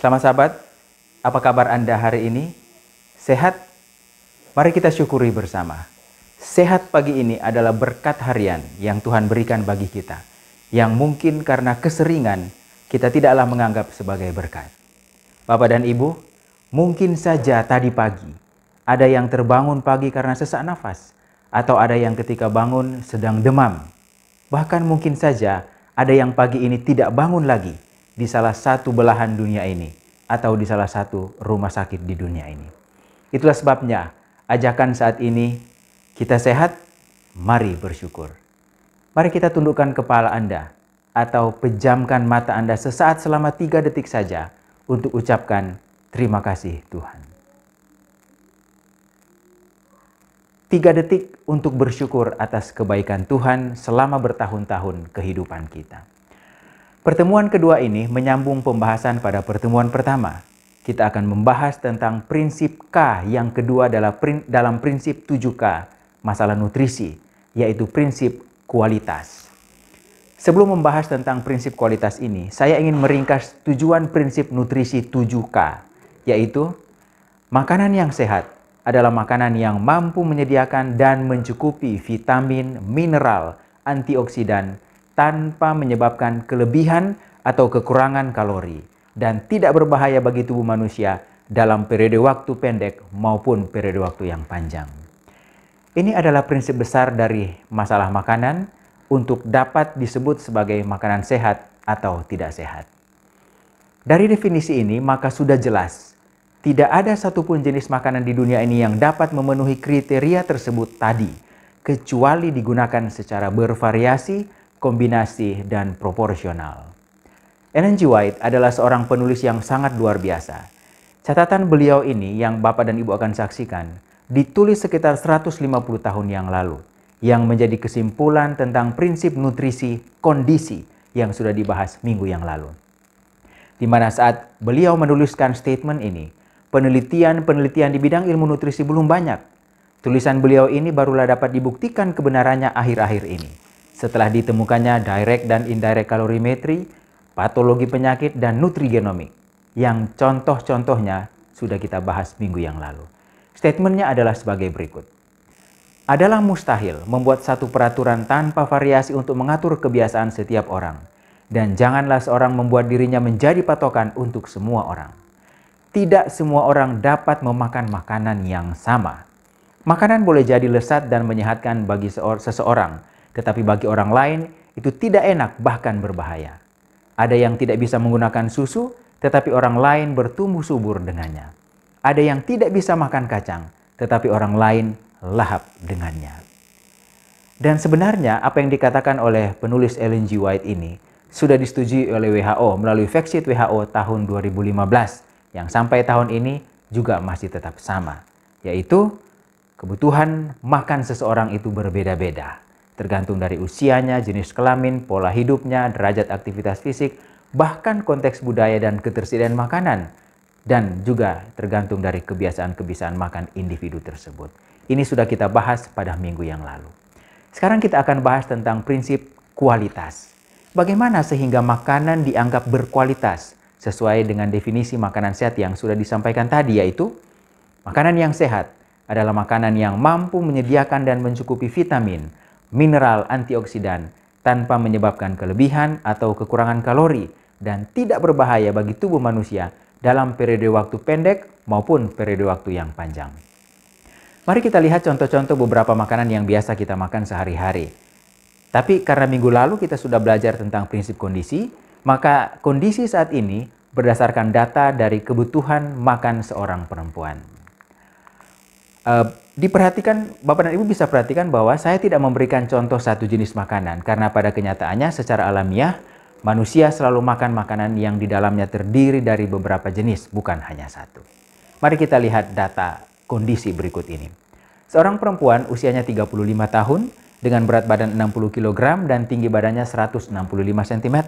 Selamat sahabat, apa kabar Anda hari ini? Sehat? Mari kita syukuri bersama. Sehat pagi ini adalah berkat harian yang Tuhan berikan bagi kita, yang mungkin karena keseringan kita tidaklah menganggap sebagai berkat. Bapak dan Ibu, mungkin saja tadi pagi ada yang terbangun pagi karena sesak nafas, atau ada yang ketika bangun sedang demam. Bahkan mungkin saja ada yang pagi ini tidak bangun lagi di salah satu belahan dunia ini atau di salah satu rumah sakit di dunia ini. Itulah sebabnya ajakan saat ini kita sehat, mari bersyukur. Mari kita tundukkan kepala Anda atau pejamkan mata Anda sesaat selama tiga detik saja untuk ucapkan terima kasih Tuhan. Tiga detik untuk bersyukur atas kebaikan Tuhan selama bertahun-tahun kehidupan kita. Pertemuan kedua ini menyambung pembahasan pada pertemuan pertama. Kita akan membahas tentang prinsip K yang kedua dalam, prinsip 7K, masalah nutrisi, yaitu prinsip kualitas. Sebelum membahas tentang prinsip kualitas ini, saya ingin meringkas tujuan prinsip nutrisi 7K, yaitu makanan yang sehat adalah makanan yang mampu menyediakan dan mencukupi vitamin, mineral, antioksidan, tanpa menyebabkan kelebihan atau kekurangan kalori dan tidak berbahaya bagi tubuh manusia dalam periode waktu pendek maupun periode waktu yang panjang. Ini adalah prinsip besar dari masalah makanan untuk dapat disebut sebagai makanan sehat atau tidak sehat. Dari definisi ini, maka sudah jelas tidak ada satupun jenis makanan di dunia ini yang dapat memenuhi kriteria tersebut tadi, kecuali digunakan secara bervariasi kombinasi, dan proporsional. Ellen G. White adalah seorang penulis yang sangat luar biasa. Catatan beliau ini yang Bapak dan Ibu akan saksikan ditulis sekitar 150 tahun yang lalu yang menjadi kesimpulan tentang prinsip nutrisi kondisi yang sudah dibahas minggu yang lalu. Di mana saat beliau menuliskan statement ini, penelitian-penelitian di bidang ilmu nutrisi belum banyak. Tulisan beliau ini barulah dapat dibuktikan kebenarannya akhir-akhir ini. Setelah ditemukannya direct dan indirect kalorimetri, patologi penyakit, dan nutrigenomik yang contoh-contohnya sudah kita bahas minggu yang lalu. Statementnya adalah sebagai berikut. Adalah mustahil membuat satu peraturan tanpa variasi untuk mengatur kebiasaan setiap orang. Dan janganlah seorang membuat dirinya menjadi patokan untuk semua orang. Tidak semua orang dapat memakan makanan yang sama. Makanan boleh jadi lesat dan menyehatkan bagi seseorang, tetapi bagi orang lain itu tidak enak, bahkan berbahaya. Ada yang tidak bisa menggunakan susu, tetapi orang lain bertumbuh subur dengannya. Ada yang tidak bisa makan kacang, tetapi orang lain lahap dengannya. Dan sebenarnya apa yang dikatakan oleh penulis Ellen G. White ini sudah disetujui oleh WHO melalui vaksin WHO tahun 2015 yang sampai tahun ini juga masih tetap sama, yaitu kebutuhan makan seseorang itu berbeda-beda tergantung dari usianya, jenis kelamin, pola hidupnya, derajat aktivitas fisik, bahkan konteks budaya dan ketersediaan makanan, dan juga tergantung dari kebiasaan-kebiasaan makan individu tersebut. Ini sudah kita bahas pada minggu yang lalu. Sekarang kita akan bahas tentang prinsip kualitas. Bagaimana sehingga makanan dianggap berkualitas sesuai dengan definisi makanan sehat yang sudah disampaikan tadi yaitu makanan yang sehat adalah makanan yang mampu menyediakan dan mencukupi vitamin, mineral antioksidan tanpa menyebabkan kelebihan atau kekurangan kalori dan tidak berbahaya bagi tubuh manusia dalam periode waktu pendek maupun periode waktu yang panjang. Mari kita lihat contoh-contoh beberapa makanan yang biasa kita makan sehari-hari. Tapi karena minggu lalu kita sudah belajar tentang prinsip kondisi, maka kondisi saat ini berdasarkan data dari kebutuhan makan seorang perempuan. Eh, diperhatikan Bapak dan Ibu bisa perhatikan bahwa saya tidak memberikan contoh satu jenis makanan karena pada kenyataannya secara alamiah manusia selalu makan makanan yang di dalamnya terdiri dari beberapa jenis bukan hanya satu. Mari kita lihat data kondisi berikut ini. Seorang perempuan usianya 35 tahun dengan berat badan 60 kg dan tinggi badannya 165 cm.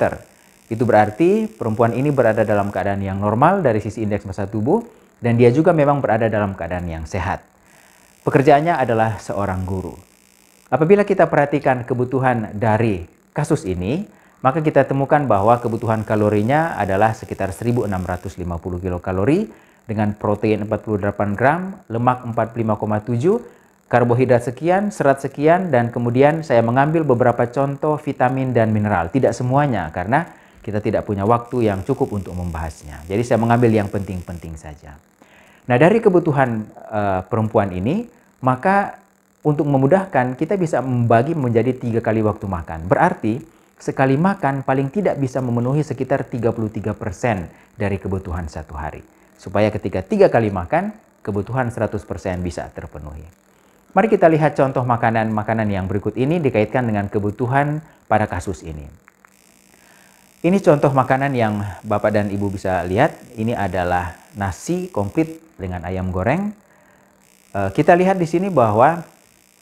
Itu berarti perempuan ini berada dalam keadaan yang normal dari sisi indeks massa tubuh dan dia juga memang berada dalam keadaan yang sehat. Pekerjaannya adalah seorang guru. Apabila kita perhatikan kebutuhan dari kasus ini, maka kita temukan bahwa kebutuhan kalorinya adalah sekitar 1650 kilokalori dengan protein 48 gram, lemak 45,7, karbohidrat sekian, serat sekian, dan kemudian saya mengambil beberapa contoh vitamin dan mineral. Tidak semuanya, karena kita tidak punya waktu yang cukup untuk membahasnya. Jadi saya mengambil yang penting-penting saja. Nah, dari kebutuhan uh, perempuan ini, maka untuk memudahkan kita bisa membagi menjadi tiga kali waktu makan. Berarti sekali makan paling tidak bisa memenuhi sekitar 33% dari kebutuhan satu hari. Supaya ketika tiga kali makan, kebutuhan 100% bisa terpenuhi. Mari kita lihat contoh makanan-makanan yang berikut ini dikaitkan dengan kebutuhan pada kasus ini. Ini contoh makanan yang Bapak dan Ibu bisa lihat. Ini adalah nasi komplit dengan ayam goreng. Eh, kita lihat di sini bahwa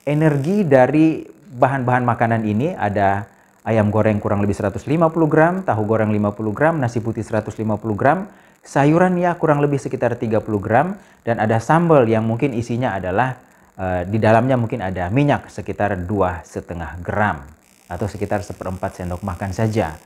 energi dari bahan-bahan makanan ini ada ayam goreng kurang lebih 150 gram, tahu goreng 50 gram, nasi putih 150 gram, sayuran ya kurang lebih sekitar 30 gram, dan ada sambal yang mungkin isinya adalah eh, di dalamnya mungkin ada minyak sekitar dua setengah gram atau sekitar seperempat sendok makan saja.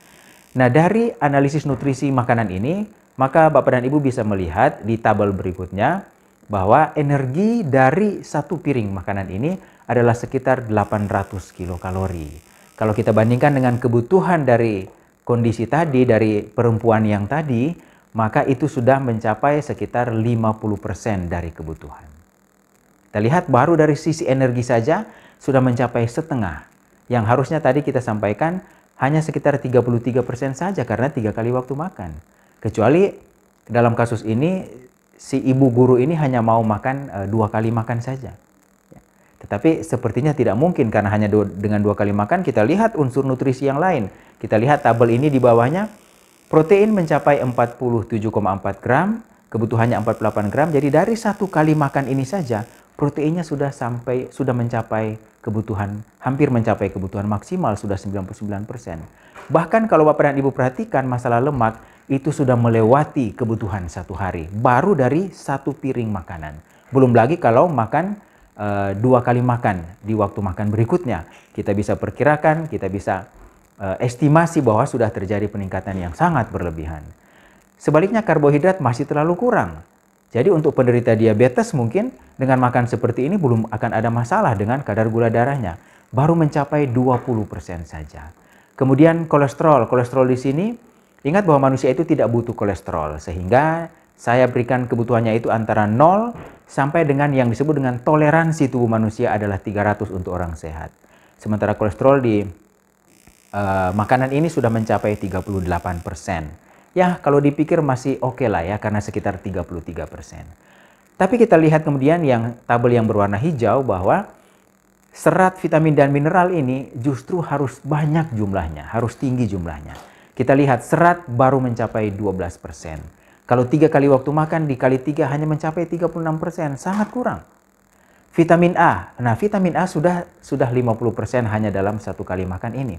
Nah dari analisis nutrisi makanan ini maka Bapak dan Ibu bisa melihat di tabel berikutnya bahwa energi dari satu piring makanan ini adalah sekitar 800 kilokalori. Kalau kita bandingkan dengan kebutuhan dari kondisi tadi dari perempuan yang tadi, maka itu sudah mencapai sekitar 50% dari kebutuhan. Kita lihat baru dari sisi energi saja sudah mencapai setengah. Yang harusnya tadi kita sampaikan hanya sekitar 33% saja karena tiga kali waktu makan. Kecuali dalam kasus ini si ibu guru ini hanya mau makan e, dua kali makan saja. Ya. Tetapi sepertinya tidak mungkin karena hanya dua, dengan dua kali makan kita lihat unsur nutrisi yang lain. Kita lihat tabel ini di bawahnya protein mencapai 47,4 gram, kebutuhannya 48 gram. Jadi dari satu kali makan ini saja proteinnya sudah sampai sudah mencapai kebutuhan hampir mencapai kebutuhan maksimal sudah 99%. Bahkan kalau Bapak dan Ibu perhatikan masalah lemak itu sudah melewati kebutuhan satu hari baru dari satu piring makanan. Belum lagi kalau makan e, dua kali makan di waktu makan berikutnya. Kita bisa perkirakan, kita bisa e, estimasi bahwa sudah terjadi peningkatan yang sangat berlebihan. Sebaliknya karbohidrat masih terlalu kurang. Jadi untuk penderita diabetes mungkin dengan makan seperti ini belum akan ada masalah dengan kadar gula darahnya. Baru mencapai 20% saja. Kemudian kolesterol. Kolesterol di sini, ingat bahwa manusia itu tidak butuh kolesterol. Sehingga saya berikan kebutuhannya itu antara 0 sampai dengan yang disebut dengan toleransi tubuh manusia adalah 300 untuk orang sehat. Sementara kolesterol di uh, makanan ini sudah mencapai 38 persen ya kalau dipikir masih oke okay lah ya karena sekitar 33 persen. Tapi kita lihat kemudian yang tabel yang berwarna hijau bahwa serat, vitamin, dan mineral ini justru harus banyak jumlahnya, harus tinggi jumlahnya. Kita lihat serat baru mencapai 12 persen. Kalau tiga kali waktu makan dikali tiga hanya mencapai 36 persen, sangat kurang. Vitamin A, nah vitamin A sudah sudah 50 persen hanya dalam satu kali makan ini.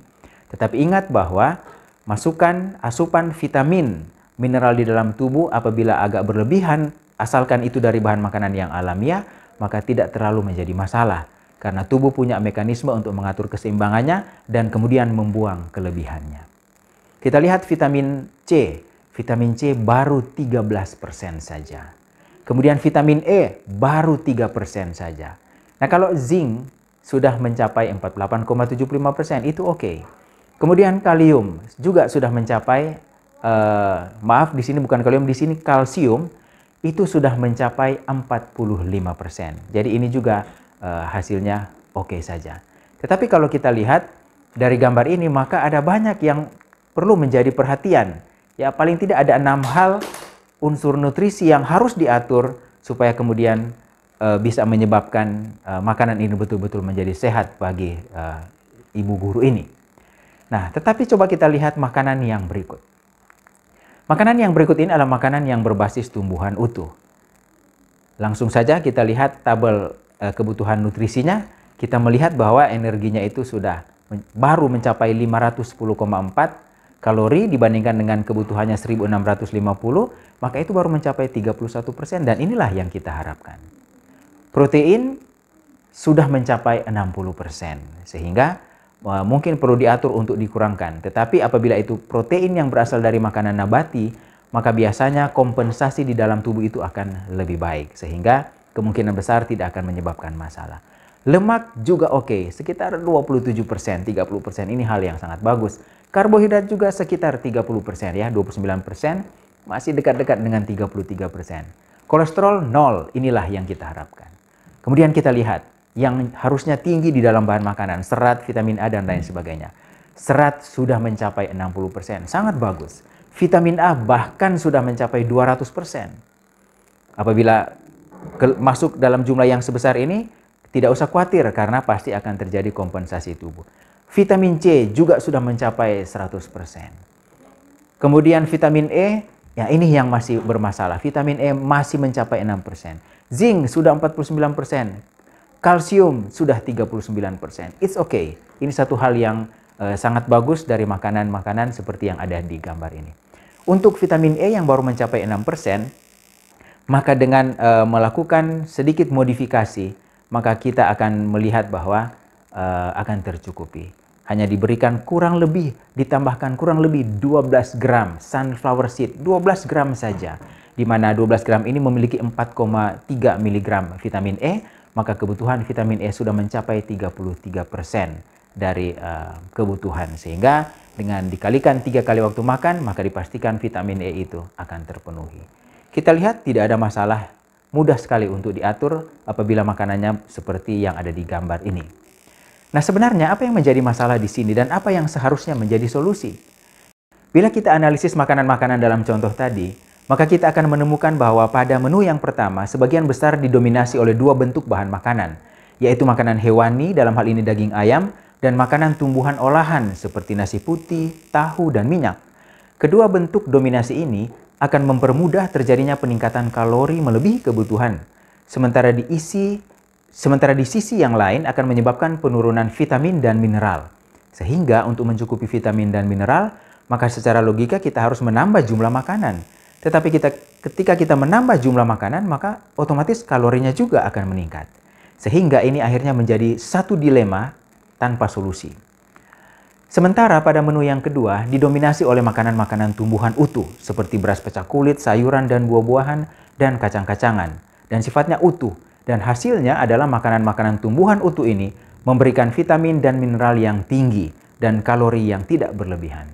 Tetapi ingat bahwa Masukkan asupan vitamin, mineral di dalam tubuh apabila agak berlebihan, asalkan itu dari bahan makanan yang alamiah, maka tidak terlalu menjadi masalah. Karena tubuh punya mekanisme untuk mengatur keseimbangannya dan kemudian membuang kelebihannya. Kita lihat vitamin C. Vitamin C baru 13% saja. Kemudian vitamin E baru 3% saja. Nah kalau zinc sudah mencapai 48,75% itu oke. Okay. Kemudian kalium juga sudah mencapai eh, maaf di sini bukan kalium di sini kalsium itu sudah mencapai 45%. Jadi ini juga eh, hasilnya oke okay saja. Tetapi kalau kita lihat dari gambar ini maka ada banyak yang perlu menjadi perhatian. Ya paling tidak ada enam hal unsur nutrisi yang harus diatur supaya kemudian e, bisa menyebabkan e, makanan ini betul-betul menjadi sehat bagi e, ibu guru ini. Nah, tetapi coba kita lihat makanan yang berikut. Makanan yang berikut ini adalah makanan yang berbasis tumbuhan utuh. Langsung saja kita lihat tabel eh, kebutuhan nutrisinya, kita melihat bahwa energinya itu sudah baru mencapai 510,4 kalori dibandingkan dengan kebutuhannya 1650, maka itu baru mencapai 31% dan inilah yang kita harapkan. Protein sudah mencapai 60%, sehingga mungkin perlu diatur untuk dikurangkan. Tetapi apabila itu protein yang berasal dari makanan nabati, maka biasanya kompensasi di dalam tubuh itu akan lebih baik sehingga kemungkinan besar tidak akan menyebabkan masalah. Lemak juga oke, okay, sekitar 27%, 30% ini hal yang sangat bagus. Karbohidrat juga sekitar 30% ya, 29% masih dekat-dekat dengan 33%. Kolesterol nol, inilah yang kita harapkan. Kemudian kita lihat yang harusnya tinggi di dalam bahan makanan, serat, vitamin A, dan lain sebagainya. Serat sudah mencapai 60%, sangat bagus. Vitamin A bahkan sudah mencapai 200%. Apabila masuk dalam jumlah yang sebesar ini, tidak usah khawatir karena pasti akan terjadi kompensasi tubuh. Vitamin C juga sudah mencapai 100%. Kemudian vitamin E, ya ini yang masih bermasalah. Vitamin E masih mencapai 6%. Zinc sudah 49%. Kalsium sudah 39%. It's okay. Ini satu hal yang uh, sangat bagus dari makanan-makanan seperti yang ada di gambar ini. Untuk vitamin E yang baru mencapai 6%, maka dengan uh, melakukan sedikit modifikasi, maka kita akan melihat bahwa uh, akan tercukupi. Hanya diberikan kurang lebih, ditambahkan kurang lebih 12 gram sunflower seed, 12 gram saja. Di mana 12 gram ini memiliki 4,3 miligram vitamin E maka kebutuhan vitamin E sudah mencapai 33% dari uh, kebutuhan. Sehingga dengan dikalikan tiga kali waktu makan, maka dipastikan vitamin E itu akan terpenuhi. Kita lihat tidak ada masalah mudah sekali untuk diatur apabila makanannya seperti yang ada di gambar ini. Nah sebenarnya apa yang menjadi masalah di sini dan apa yang seharusnya menjadi solusi? Bila kita analisis makanan-makanan dalam contoh tadi, maka kita akan menemukan bahwa pada menu yang pertama sebagian besar didominasi oleh dua bentuk bahan makanan, yaitu makanan hewani dalam hal ini daging ayam dan makanan tumbuhan olahan seperti nasi putih, tahu, dan minyak. Kedua bentuk dominasi ini akan mempermudah terjadinya peningkatan kalori melebihi kebutuhan, sementara diisi sementara di sisi yang lain akan menyebabkan penurunan vitamin dan mineral. Sehingga untuk mencukupi vitamin dan mineral, maka secara logika kita harus menambah jumlah makanan tetapi kita ketika kita menambah jumlah makanan, maka otomatis kalorinya juga akan meningkat. Sehingga ini akhirnya menjadi satu dilema tanpa solusi. Sementara pada menu yang kedua didominasi oleh makanan-makanan tumbuhan utuh seperti beras pecah kulit, sayuran dan buah-buahan dan kacang-kacangan dan sifatnya utuh dan hasilnya adalah makanan-makanan tumbuhan utuh ini memberikan vitamin dan mineral yang tinggi dan kalori yang tidak berlebihan.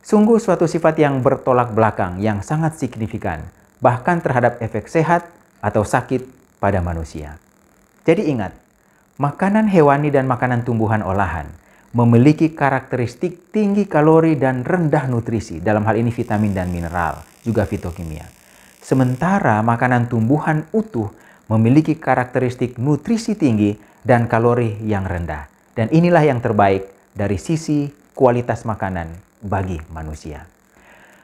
Sungguh suatu sifat yang bertolak belakang yang sangat signifikan, bahkan terhadap efek sehat atau sakit pada manusia. Jadi ingat, makanan hewani dan makanan tumbuhan olahan memiliki karakteristik tinggi kalori dan rendah nutrisi, dalam hal ini vitamin dan mineral, juga fitokimia. Sementara makanan tumbuhan utuh memiliki karakteristik nutrisi tinggi dan kalori yang rendah. Dan inilah yang terbaik dari sisi kualitas makanan bagi manusia.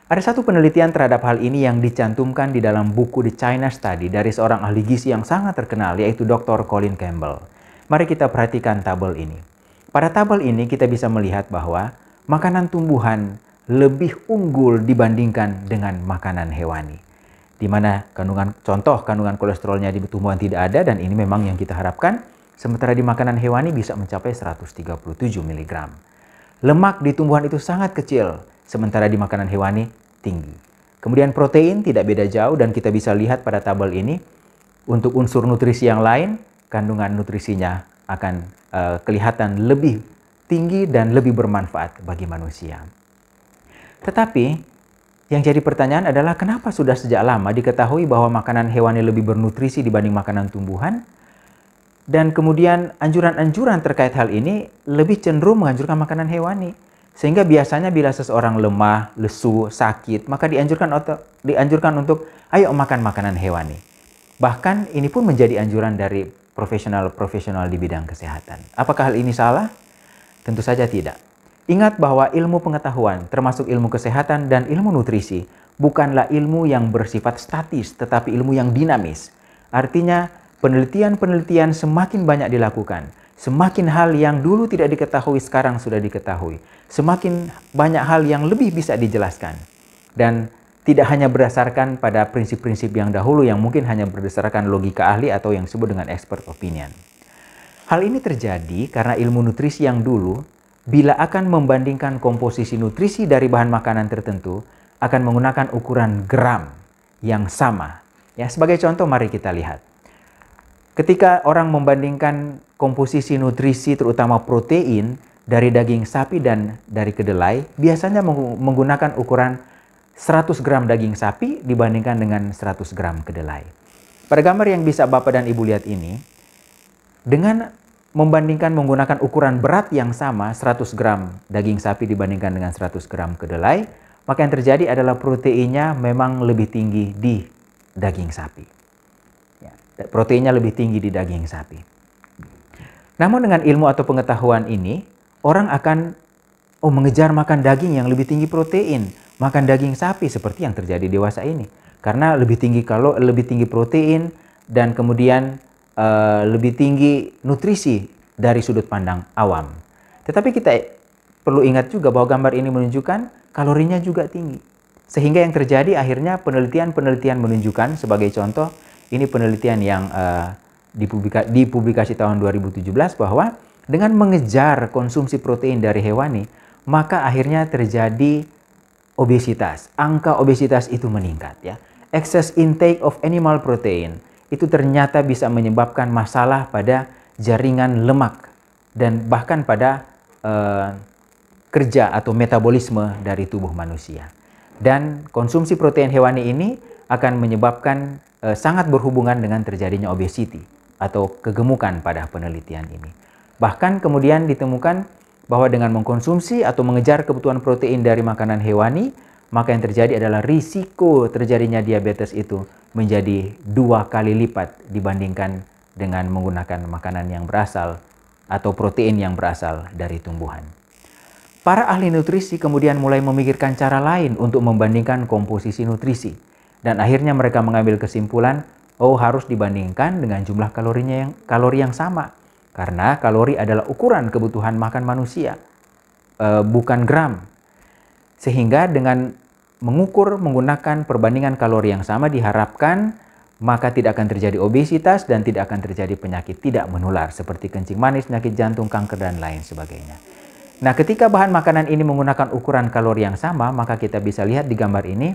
Ada satu penelitian terhadap hal ini yang dicantumkan di dalam buku The China Study dari seorang ahli gizi yang sangat terkenal yaitu Dr. Colin Campbell. Mari kita perhatikan tabel ini. Pada tabel ini kita bisa melihat bahwa makanan tumbuhan lebih unggul dibandingkan dengan makanan hewani. Di mana kandungan contoh kandungan kolesterolnya di tumbuhan tidak ada dan ini memang yang kita harapkan. Sementara di makanan hewani bisa mencapai 137 mg. Lemak di tumbuhan itu sangat kecil, sementara di makanan hewani tinggi. Kemudian protein tidak beda jauh dan kita bisa lihat pada tabel ini untuk unsur nutrisi yang lain, kandungan nutrisinya akan uh, kelihatan lebih tinggi dan lebih bermanfaat bagi manusia. Tetapi yang jadi pertanyaan adalah kenapa sudah sejak lama diketahui bahwa makanan hewani lebih bernutrisi dibanding makanan tumbuhan? Dan kemudian anjuran-anjuran terkait hal ini lebih cenderung menganjurkan makanan hewani. Sehingga biasanya bila seseorang lemah, lesu, sakit, maka dianjurkan atau dianjurkan untuk ayo makan makanan hewani. Bahkan ini pun menjadi anjuran dari profesional-profesional di bidang kesehatan. Apakah hal ini salah? Tentu saja tidak. Ingat bahwa ilmu pengetahuan, termasuk ilmu kesehatan dan ilmu nutrisi, bukanlah ilmu yang bersifat statis, tetapi ilmu yang dinamis. Artinya, penelitian-penelitian semakin banyak dilakukan. Semakin hal yang dulu tidak diketahui sekarang sudah diketahui. Semakin banyak hal yang lebih bisa dijelaskan. Dan tidak hanya berdasarkan pada prinsip-prinsip yang dahulu yang mungkin hanya berdasarkan logika ahli atau yang disebut dengan expert opinion. Hal ini terjadi karena ilmu nutrisi yang dulu bila akan membandingkan komposisi nutrisi dari bahan makanan tertentu akan menggunakan ukuran gram yang sama. Ya, sebagai contoh mari kita lihat. Ketika orang membandingkan komposisi nutrisi terutama protein dari daging sapi dan dari kedelai, biasanya menggunakan ukuran 100 gram daging sapi dibandingkan dengan 100 gram kedelai. Pada gambar yang bisa Bapak dan Ibu lihat ini, dengan membandingkan menggunakan ukuran berat yang sama 100 gram daging sapi dibandingkan dengan 100 gram kedelai, maka yang terjadi adalah proteinnya memang lebih tinggi di daging sapi. Proteinnya lebih tinggi di daging sapi. Namun dengan ilmu atau pengetahuan ini, orang akan oh mengejar makan daging yang lebih tinggi protein, makan daging sapi seperti yang terjadi dewasa ini. Karena lebih tinggi kalau lebih tinggi protein dan kemudian uh, lebih tinggi nutrisi dari sudut pandang awam. Tetapi kita perlu ingat juga bahwa gambar ini menunjukkan kalorinya juga tinggi. Sehingga yang terjadi akhirnya penelitian-penelitian menunjukkan sebagai contoh ini penelitian yang uh, dipublika dipublikasi tahun 2017 bahwa dengan mengejar konsumsi protein dari hewani, maka akhirnya terjadi obesitas. Angka obesitas itu meningkat ya. Excess intake of animal protein itu ternyata bisa menyebabkan masalah pada jaringan lemak dan bahkan pada uh, kerja atau metabolisme dari tubuh manusia. Dan konsumsi protein hewani ini akan menyebabkan e, sangat berhubungan dengan terjadinya obesity atau kegemukan pada penelitian ini. Bahkan kemudian ditemukan bahwa dengan mengkonsumsi atau mengejar kebutuhan protein dari makanan hewani, maka yang terjadi adalah risiko terjadinya diabetes itu menjadi dua kali lipat dibandingkan dengan menggunakan makanan yang berasal atau protein yang berasal dari tumbuhan. Para ahli nutrisi kemudian mulai memikirkan cara lain untuk membandingkan komposisi nutrisi dan akhirnya mereka mengambil kesimpulan, oh harus dibandingkan dengan jumlah kalorinya yang kalori yang sama. Karena kalori adalah ukuran kebutuhan makan manusia, eh, bukan gram. Sehingga dengan mengukur menggunakan perbandingan kalori yang sama diharapkan maka tidak akan terjadi obesitas dan tidak akan terjadi penyakit tidak menular seperti kencing manis, penyakit jantung, kanker, dan lain sebagainya. Nah, ketika bahan makanan ini menggunakan ukuran kalori yang sama, maka kita bisa lihat di gambar ini,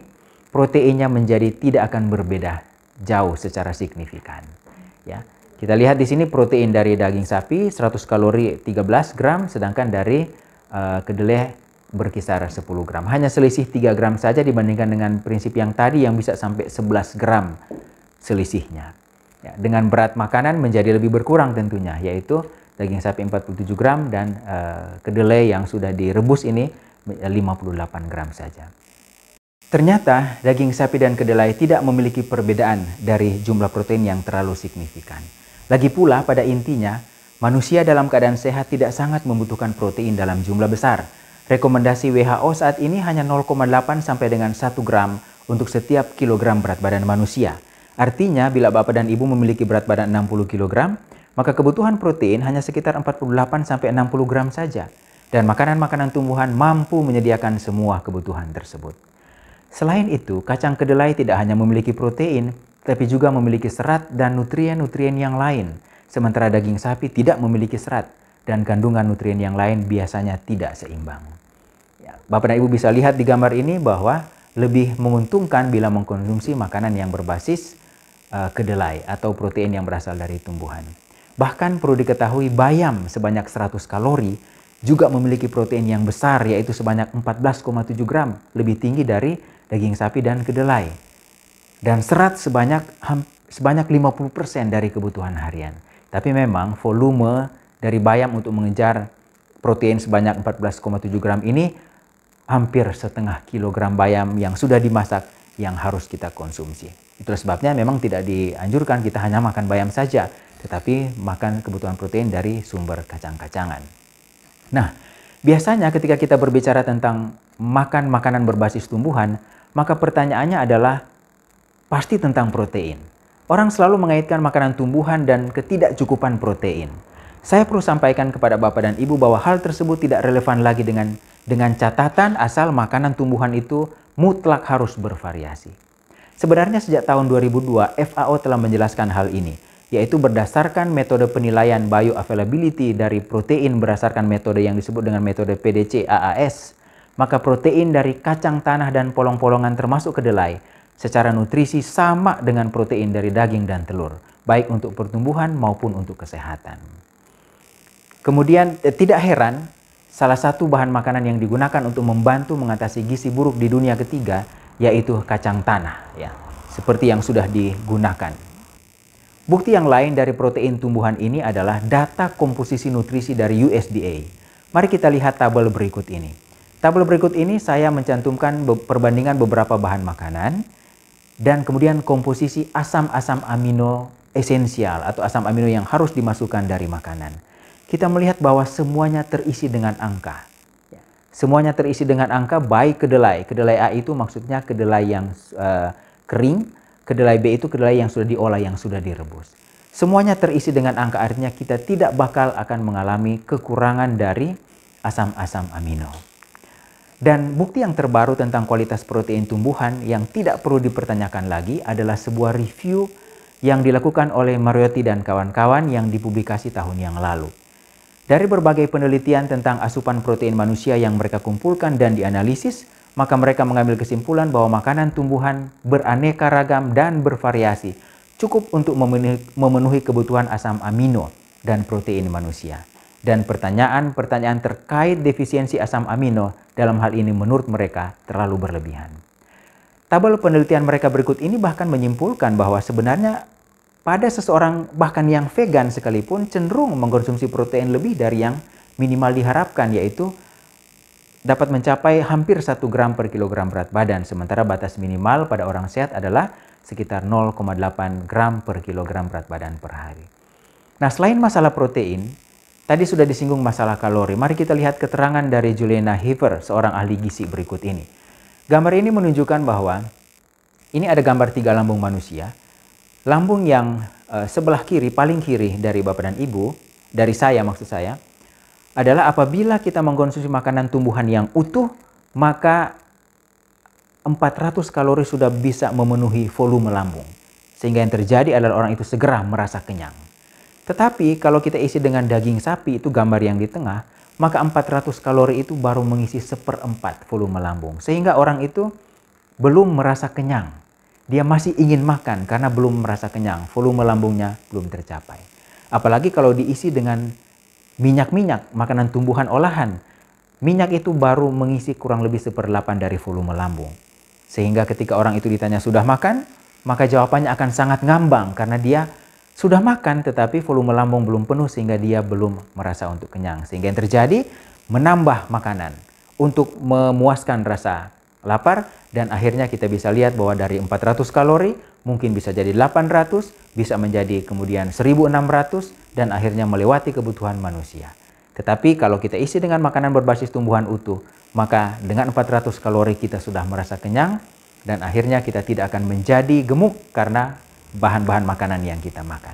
proteinnya menjadi tidak akan berbeda jauh secara signifikan. Ya. Kita lihat di sini protein dari daging sapi 100 kalori 13 gram sedangkan dari uh, kedelai berkisar 10 gram. Hanya selisih 3 gram saja dibandingkan dengan prinsip yang tadi yang bisa sampai 11 gram selisihnya. Ya, dengan berat makanan menjadi lebih berkurang tentunya yaitu daging sapi 47 gram dan uh, kedelai yang sudah direbus ini 58 eh, gram saja. Ternyata daging sapi dan kedelai tidak memiliki perbedaan dari jumlah protein yang terlalu signifikan. Lagi pula pada intinya, manusia dalam keadaan sehat tidak sangat membutuhkan protein dalam jumlah besar. Rekomendasi WHO saat ini hanya 0,8 sampai dengan 1 gram untuk setiap kilogram berat badan manusia. Artinya, bila bapak dan ibu memiliki berat badan 60 kg, maka kebutuhan protein hanya sekitar 48 sampai 60 gram saja. Dan makanan-makanan tumbuhan mampu menyediakan semua kebutuhan tersebut. Selain itu, kacang kedelai tidak hanya memiliki protein, tapi juga memiliki serat dan nutrien-nutrien yang lain, sementara daging sapi tidak memiliki serat dan kandungan nutrien yang lain biasanya tidak seimbang. Ya, Bapak dan Ibu bisa lihat di gambar ini bahwa lebih menguntungkan bila mengkonsumsi makanan yang berbasis uh, kedelai atau protein yang berasal dari tumbuhan. Bahkan perlu diketahui bayam sebanyak 100 kalori juga memiliki protein yang besar yaitu sebanyak 14,7 gram, lebih tinggi dari daging sapi dan kedelai. Dan serat sebanyak sebanyak 50% dari kebutuhan harian. Tapi memang volume dari bayam untuk mengejar protein sebanyak 14,7 gram ini hampir setengah kilogram bayam yang sudah dimasak yang harus kita konsumsi. Itulah sebabnya memang tidak dianjurkan kita hanya makan bayam saja, tetapi makan kebutuhan protein dari sumber kacang-kacangan. Nah, biasanya ketika kita berbicara tentang makan makanan berbasis tumbuhan, maka pertanyaannya adalah pasti tentang protein. Orang selalu mengaitkan makanan tumbuhan dan ketidakcukupan protein. Saya perlu sampaikan kepada Bapak dan Ibu bahwa hal tersebut tidak relevan lagi dengan dengan catatan asal makanan tumbuhan itu mutlak harus bervariasi. Sebenarnya sejak tahun 2002 FAO telah menjelaskan hal ini, yaitu berdasarkan metode penilaian bioavailability dari protein berdasarkan metode yang disebut dengan metode pdc maka protein dari kacang tanah dan polong-polongan termasuk kedelai secara nutrisi sama dengan protein dari daging dan telur, baik untuk pertumbuhan maupun untuk kesehatan. Kemudian eh, tidak heran salah satu bahan makanan yang digunakan untuk membantu mengatasi gizi buruk di dunia ketiga yaitu kacang tanah ya, seperti yang sudah digunakan. Bukti yang lain dari protein tumbuhan ini adalah data komposisi nutrisi dari USDA. Mari kita lihat tabel berikut ini. Tabel berikut ini saya mencantumkan perbandingan beberapa bahan makanan dan kemudian komposisi asam-asam amino esensial atau asam amino yang harus dimasukkan dari makanan. Kita melihat bahwa semuanya terisi dengan angka. Ya. Semuanya terisi dengan angka baik kedelai. Kedelai A itu maksudnya kedelai yang uh, kering, kedelai B itu kedelai yang sudah diolah, yang sudah direbus. Semuanya terisi dengan angka artinya kita tidak bakal akan mengalami kekurangan dari asam-asam amino. Dan bukti yang terbaru tentang kualitas protein tumbuhan yang tidak perlu dipertanyakan lagi adalah sebuah review yang dilakukan oleh Mariotti dan kawan-kawan yang dipublikasi tahun yang lalu. Dari berbagai penelitian tentang asupan protein manusia yang mereka kumpulkan dan dianalisis, maka mereka mengambil kesimpulan bahwa makanan tumbuhan beraneka ragam dan bervariasi cukup untuk memenuhi, kebutuhan asam amino dan protein manusia dan pertanyaan-pertanyaan terkait defisiensi asam amino dalam hal ini menurut mereka terlalu berlebihan. Tabel penelitian mereka berikut ini bahkan menyimpulkan bahwa sebenarnya pada seseorang bahkan yang vegan sekalipun cenderung mengkonsumsi protein lebih dari yang minimal diharapkan yaitu dapat mencapai hampir 1 gram per kilogram berat badan sementara batas minimal pada orang sehat adalah sekitar 0,8 gram per kilogram berat badan per hari. Nah selain masalah protein, Tadi sudah disinggung masalah kalori. Mari kita lihat keterangan dari Juliana Hever, seorang ahli gizi berikut ini. Gambar ini menunjukkan bahwa ini ada gambar tiga lambung manusia. Lambung yang uh, sebelah kiri, paling kiri dari bapak dan ibu, dari saya maksud saya, adalah apabila kita mengkonsumsi makanan tumbuhan yang utuh, maka 400 kalori sudah bisa memenuhi volume lambung. Sehingga yang terjadi adalah orang itu segera merasa kenyang. Tetapi kalau kita isi dengan daging sapi itu gambar yang di tengah, maka 400 kalori itu baru mengisi seperempat volume lambung. Sehingga orang itu belum merasa kenyang. Dia masih ingin makan karena belum merasa kenyang. Volume lambungnya belum tercapai. Apalagi kalau diisi dengan minyak-minyak, makanan tumbuhan olahan. Minyak itu baru mengisi kurang lebih seperdelapan dari volume lambung. Sehingga ketika orang itu ditanya sudah makan, maka jawabannya akan sangat ngambang karena dia sudah makan tetapi volume lambung belum penuh sehingga dia belum merasa untuk kenyang. Sehingga yang terjadi menambah makanan untuk memuaskan rasa lapar dan akhirnya kita bisa lihat bahwa dari 400 kalori mungkin bisa jadi 800, bisa menjadi kemudian 1600 dan akhirnya melewati kebutuhan manusia. Tetapi kalau kita isi dengan makanan berbasis tumbuhan utuh, maka dengan 400 kalori kita sudah merasa kenyang dan akhirnya kita tidak akan menjadi gemuk karena bahan-bahan makanan yang kita makan.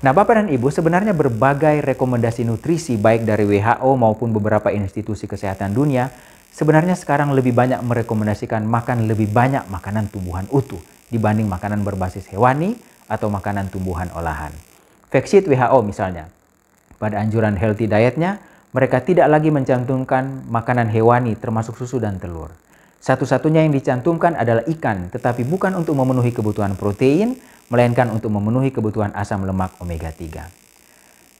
Nah, Bapak dan Ibu, sebenarnya berbagai rekomendasi nutrisi baik dari WHO maupun beberapa institusi kesehatan dunia sebenarnya sekarang lebih banyak merekomendasikan makan lebih banyak makanan tumbuhan utuh dibanding makanan berbasis hewani atau makanan tumbuhan olahan. Vexit WHO misalnya, pada anjuran healthy dietnya, mereka tidak lagi mencantumkan makanan hewani termasuk susu dan telur. Satu-satunya yang dicantumkan adalah ikan, tetapi bukan untuk memenuhi kebutuhan protein, melainkan untuk memenuhi kebutuhan asam lemak omega 3.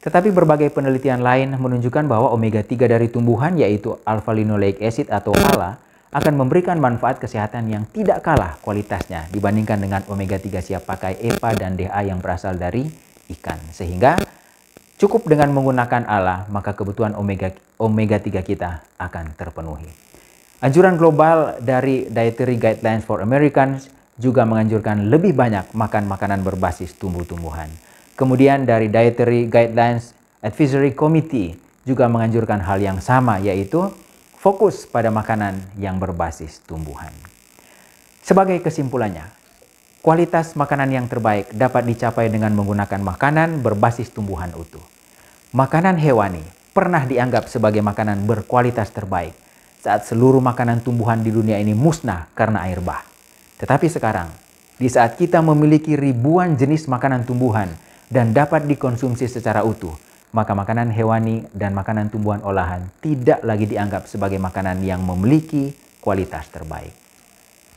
Tetapi berbagai penelitian lain menunjukkan bahwa omega 3 dari tumbuhan yaitu alpha linoleic acid atau ALA akan memberikan manfaat kesehatan yang tidak kalah kualitasnya dibandingkan dengan omega 3 siap pakai EPA dan DHA yang berasal dari ikan. Sehingga cukup dengan menggunakan ALA maka kebutuhan omega omega 3 kita akan terpenuhi. Anjuran global dari Dietary Guidelines for Americans juga menganjurkan lebih banyak makan makanan berbasis tumbuh-tumbuhan. Kemudian dari Dietary Guidelines Advisory Committee juga menganjurkan hal yang sama yaitu fokus pada makanan yang berbasis tumbuhan. Sebagai kesimpulannya, kualitas makanan yang terbaik dapat dicapai dengan menggunakan makanan berbasis tumbuhan utuh. Makanan hewani pernah dianggap sebagai makanan berkualitas terbaik saat seluruh makanan tumbuhan di dunia ini musnah karena air bah. Tetapi sekarang, di saat kita memiliki ribuan jenis makanan tumbuhan dan dapat dikonsumsi secara utuh, maka makanan hewani dan makanan tumbuhan olahan tidak lagi dianggap sebagai makanan yang memiliki kualitas terbaik.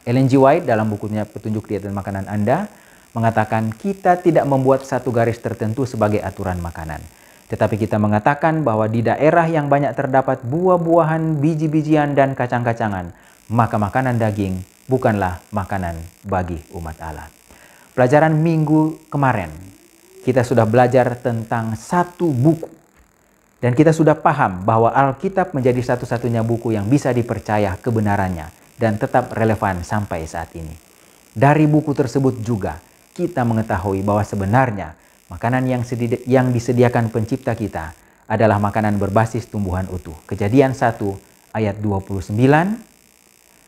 Ellen G. White dalam bukunya Petunjuk Diet dan Makanan Anda mengatakan kita tidak membuat satu garis tertentu sebagai aturan makanan. Tetapi kita mengatakan bahwa di daerah yang banyak terdapat buah-buahan, biji-bijian, dan kacang-kacangan, maka makanan daging bukanlah makanan bagi umat Allah. Pelajaran minggu kemarin kita sudah belajar tentang satu buku dan kita sudah paham bahwa Alkitab menjadi satu-satunya buku yang bisa dipercaya kebenarannya dan tetap relevan sampai saat ini. Dari buku tersebut juga kita mengetahui bahwa sebenarnya makanan yang, yang disediakan pencipta kita adalah makanan berbasis tumbuhan utuh. Kejadian 1 ayat 29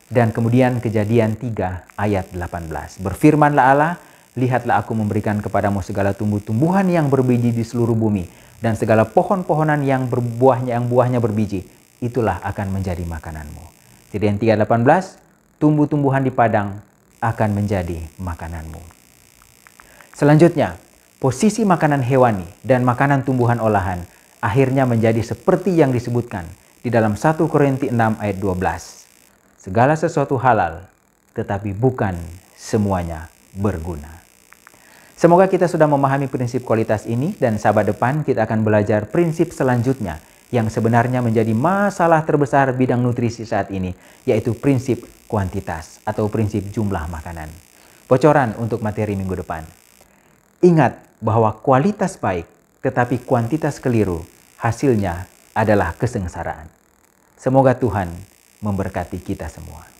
dan kemudian kejadian 3 ayat 18. Berfirmanlah Allah, lihatlah aku memberikan kepadamu segala tumbuh-tumbuhan yang berbiji di seluruh bumi dan segala pohon-pohonan yang berbuahnya yang buahnya berbiji. Itulah akan menjadi makananmu. Kejadian 3 18, tumbuh-tumbuhan di padang akan menjadi makananmu. Selanjutnya, posisi makanan hewani dan makanan tumbuhan olahan akhirnya menjadi seperti yang disebutkan di dalam 1 Korinti 6 ayat 12. Segala sesuatu halal, tetapi bukan semuanya berguna. Semoga kita sudah memahami prinsip kualitas ini dan sahabat depan kita akan belajar prinsip selanjutnya yang sebenarnya menjadi masalah terbesar bidang nutrisi saat ini, yaitu prinsip kuantitas atau prinsip jumlah makanan. Bocoran untuk materi minggu depan. Ingat bahwa kualitas baik tetapi kuantitas keliru, hasilnya adalah kesengsaraan. Semoga Tuhan memberkati kita semua.